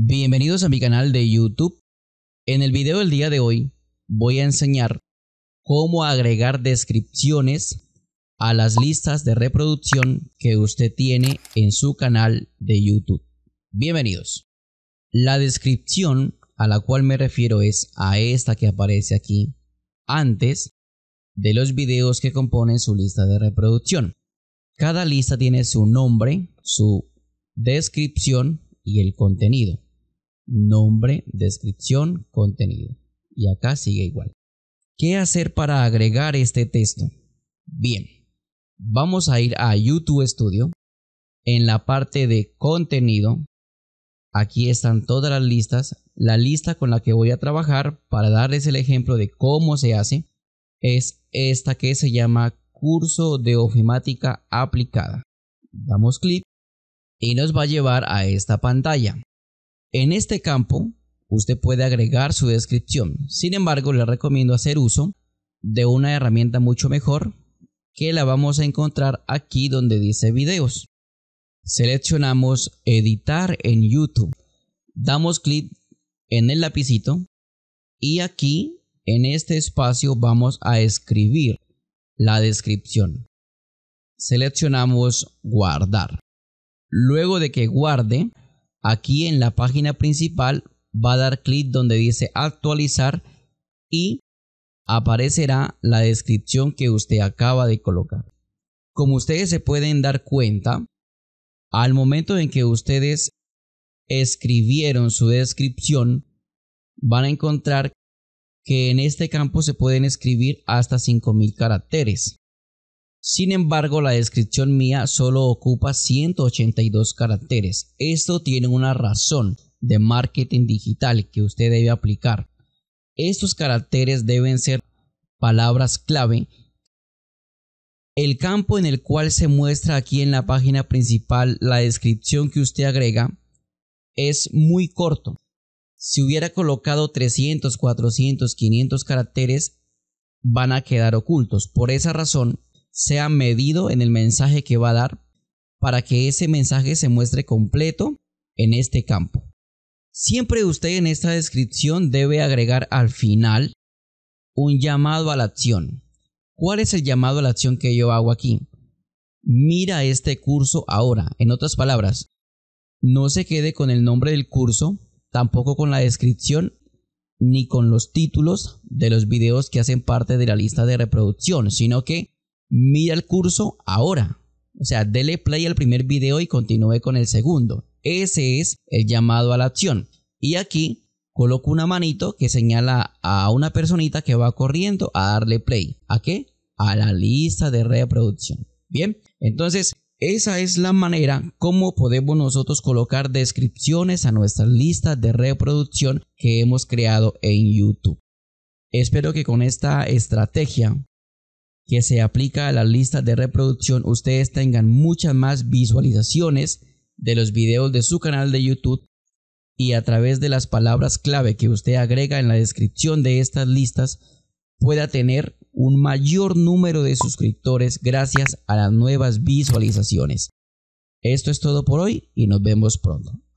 Bienvenidos a mi canal de YouTube. En el video del día de hoy voy a enseñar cómo agregar descripciones a las listas de reproducción que usted tiene en su canal de YouTube. Bienvenidos. La descripción a la cual me refiero es a esta que aparece aquí antes de los videos que componen su lista de reproducción. Cada lista tiene su nombre, su descripción y el contenido nombre, descripción, contenido. Y acá sigue igual. ¿Qué hacer para agregar este texto? Bien, vamos a ir a YouTube Studio. En la parte de contenido, aquí están todas las listas. La lista con la que voy a trabajar para darles el ejemplo de cómo se hace es esta que se llama curso de ofimática aplicada. Damos clic y nos va a llevar a esta pantalla. En este campo, usted puede agregar su descripción. Sin embargo, le recomiendo hacer uso de una herramienta mucho mejor que la vamos a encontrar aquí donde dice videos. Seleccionamos editar en YouTube. Damos clic en el lapicito y aquí en este espacio vamos a escribir la descripción. Seleccionamos guardar. Luego de que guarde, Aquí en la página principal va a dar clic donde dice actualizar y aparecerá la descripción que usted acaba de colocar. Como ustedes se pueden dar cuenta, al momento en que ustedes escribieron su descripción, van a encontrar que en este campo se pueden escribir hasta 5.000 caracteres. Sin embargo, la descripción mía solo ocupa 182 caracteres. Esto tiene una razón de marketing digital que usted debe aplicar. Estos caracteres deben ser palabras clave. El campo en el cual se muestra aquí en la página principal la descripción que usted agrega es muy corto. Si hubiera colocado 300, 400, 500 caracteres, van a quedar ocultos. Por esa razón, sea medido en el mensaje que va a dar para que ese mensaje se muestre completo en este campo. Siempre usted en esta descripción debe agregar al final un llamado a la acción. ¿Cuál es el llamado a la acción que yo hago aquí? Mira este curso ahora. En otras palabras, no se quede con el nombre del curso, tampoco con la descripción ni con los títulos de los videos que hacen parte de la lista de reproducción, sino que mira el curso ahora. O sea, dele play al primer video y continúe con el segundo. Ese es el llamado a la acción. Y aquí coloco una manito que señala a una personita que va corriendo a darle play. ¿A qué? A la lista de reproducción. Bien, entonces esa es la manera como podemos nosotros colocar descripciones a nuestra lista de reproducción que hemos creado en YouTube. Espero que con esta estrategia que se aplica a las listas de reproducción, ustedes tengan muchas más visualizaciones de los videos de su canal de YouTube y a través de las palabras clave que usted agrega en la descripción de estas listas pueda tener un mayor número de suscriptores gracias a las nuevas visualizaciones. Esto es todo por hoy y nos vemos pronto.